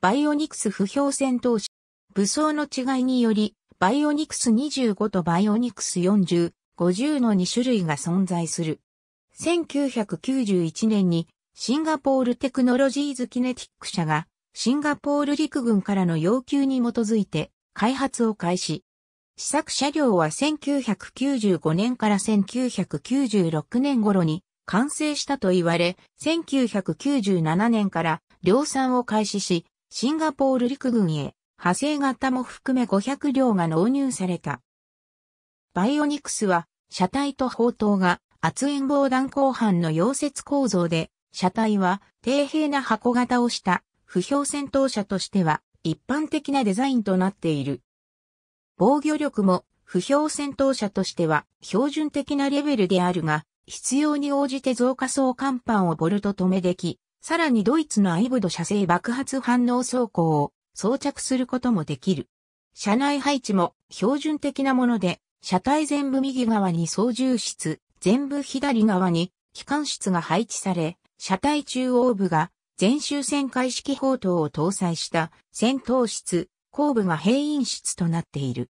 バイオニクス不評戦闘士。武装の違いにより、バイオニクス25とバイオニクス40、50の2種類が存在する。1991年にシンガポールテクノロジーズキネティック社がシンガポール陸軍からの要求に基づいて開発を開始。試作車両は1995年から1996年頃に完成したと言われ、1997年から量産を開始し、シンガポール陸軍へ、派生型も含め500両が納入された。バイオニクスは、車体と砲塔が圧延防弾鋼板の溶接構造で、車体は底平な箱型をした不評戦闘車としては一般的なデザインとなっている。防御力も不評戦闘車としては標準的なレベルであるが、必要に応じて増加層甲板をボルト止めでき、さらにドイツのアイブド射精爆発反応装甲を装着することもできる。車内配置も標準的なもので、車体全部右側に操縦室、全部左側に機関室が配置され、車体中央部が全周旋回式砲塔を搭載した戦闘室、後部が兵員室となっている。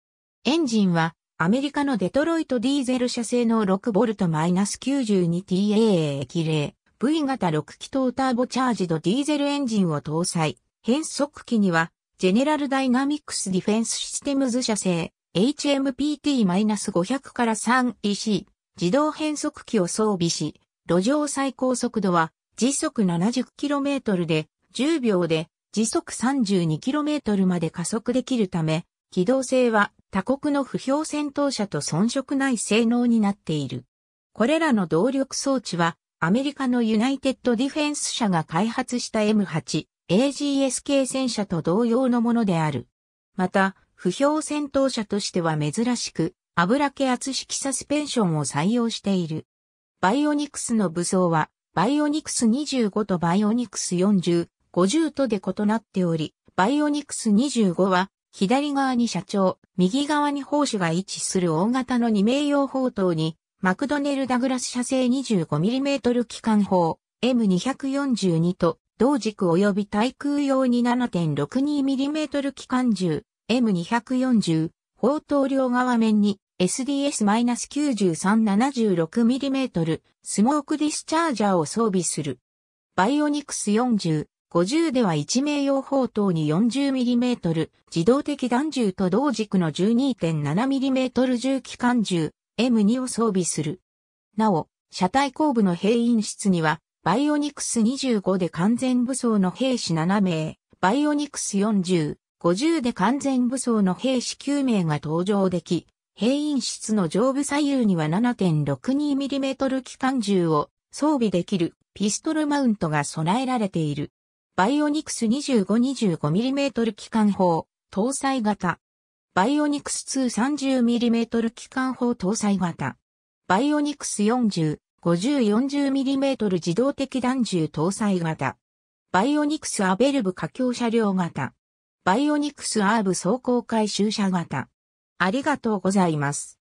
エンジンはアメリカのデトロイトディーゼル車製の 6V-92TA 液冷 V 型6気筒ターボチャージドディーゼルエンジンを搭載。変速機には、ジェネラルダイナミックスディフェンスシステムズ社製 HMPT-500 から 3EC 自動変速機を装備し、路上最高速度は時速 70km で10秒で時速 32km まで加速できるため、機動性は他国の不評戦闘車と遜色ない性能になっている。これらの動力装置はアメリカのユナイテッドディフェンス社が開発した M8、AGSK 戦車と同様のものである。また、不評戦闘車としては珍しく、油気圧式サスペンションを採用している。バイオニクスの武装は、バイオニクス25とバイオニクス40、50とで異なっており、バイオニクス25は、左側に車長、右側に砲手が位置する大型の二名用砲塔に、マクドネル・ダグラス社製 25mm 機関砲 M242 と同軸及び対空用に 7.62mm 機関銃 M240 砲塔両側面に SDS-9376mm スモークディスチャージャーを装備する。バイオニクス40、50では一名用砲塔に 40mm 自動的弾銃と同軸の 12.7mm 銃機関銃 M2 を装備する。なお、車体後部の兵員室には、バイオニクス25で完全武装の兵士7名、バイオニクス40、50で完全武装の兵士9名が登場でき、兵員室の上部左右には 7.62mm 機関銃を装備できるピストルマウントが備えられている。バイオニクス 25-25mm 機関砲搭載型バイオニクス 230mm 機関砲搭載型。バイオニクス40、50-40mm 自動的弾銃搭載型。バイオニクスアベルブ架橋車両型。バイオニクスアーブ走行回収車型。ありがとうございます。